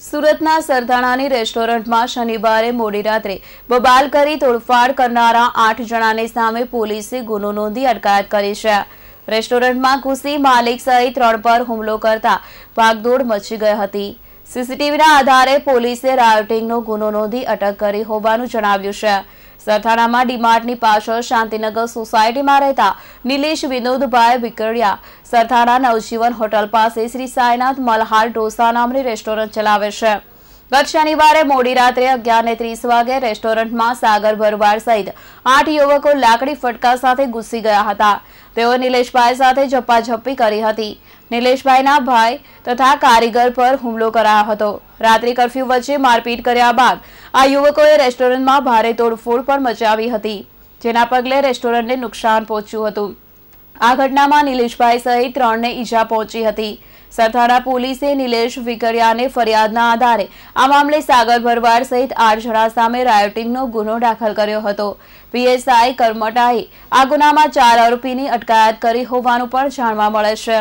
સુરતના સરધાણાની રેસ્ટોરન્ટમાં શનિવારે મોડી રાત્રે બબાલ કરી તોડફાડ કરનારા આઠ જણાને સામે પોલીસે ગુનો નોંધી અટકાયત કરી છે રેસ્ટોરન્ટમાં ઘૂસી માલિક સહિત ત્રણ પર હુમલો કરતા ભાગદોડ મચી ગઈ હતી સીસીટીવીના આધારે પોલીસે રાયોટિંગનો ગુનો નોંધી અટક કરી હોવાનું જણાવ્યું છે સરથાણામાં ડીમાર્ટની પાછળ શાંતિનગર સોસાયટીમાં રહેતા નિલેશ વિનોદભાઈ વિકરિયા સરથાણા નવજીવન હોટલ પાસે શ્રી સાયનાથ મલહાર ઢોસા નામની રેસ્ટોરન્ટ ચલાવે છે ગત શનિવારે મોડી રાત્રે અગિયારને ત્રીસ વાગે રેસ્ટોરન્ટમાં સાગર ભરવાડ સહિત આઠ યુવકો લાકડી ફટકા સાથે ઘૂસી ગયા હતા તેઓ નિલેશભાઈ સાથે ઝપ્પાઝપ્પી કરી હતી નિલેશભાઈના ભાઈ તથા કારીગર પર હુમલો કરાયો હતો રાત્રિ કરફ્યુ વચ્ચે મારપીટ કર્યા બાદ આ યુવકોએ રેસ્ટોરન્ટમાં ભારે તોડફોડ પણ મચાવી હતી જેના પગલે રેસ્ટોરન્ટને નુકસાન પહોંચ્યું હતું આ ઘટનામાં નિલેશભાઈ સહિત ત્રણને ઈજા પહોંચી હતી સરથાણા પોલીસે નિલેશ વિકરિયાને ફરિયાદના આધારે આ મામલે સાગર ભરવાડ સહિત આઠ જણા સામે રાયોટિંગનો ગુનો દાખલ કર્યો હતો પીએસઆઈ કર્મટાએ આ ગુનામાં ચાર આરોપીની અટકાયત કરી હોવાનું પણ જાણવા મળે છે